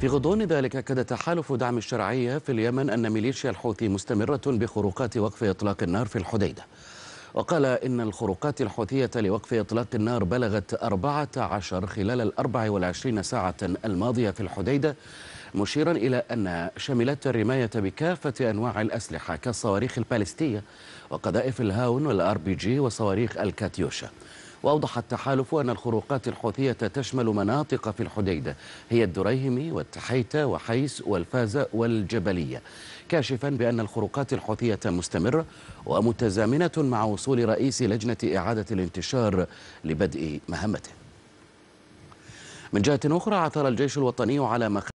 في غضون ذلك أكد تحالف دعم الشرعية في اليمن أن ميليشيا الحوثي مستمرة بخروقات وقف إطلاق النار في الحديدة وقال إن الخروقات الحوثية لوقف إطلاق النار بلغت 14 خلال ال 24 ساعة الماضية في الحديدة مشيرا إلى أن شملت الرماية بكافة أنواع الأسلحة كالصواريخ البالستية وقذائف الهاون والآر بي جي وصواريخ الكاتيوشا وأوضح التحالف أن الخروقات الحوثية تشمل مناطق في الحديدة هي الدريهمي والتحيتة وحيس والفازة والجبلية كاشفا بأن الخروقات الحوثية مستمرة ومتزامنة مع وصول رئيس لجنة إعادة الانتشار لبدء مهمته من جهة أخرى عثر الجيش الوطني على مخ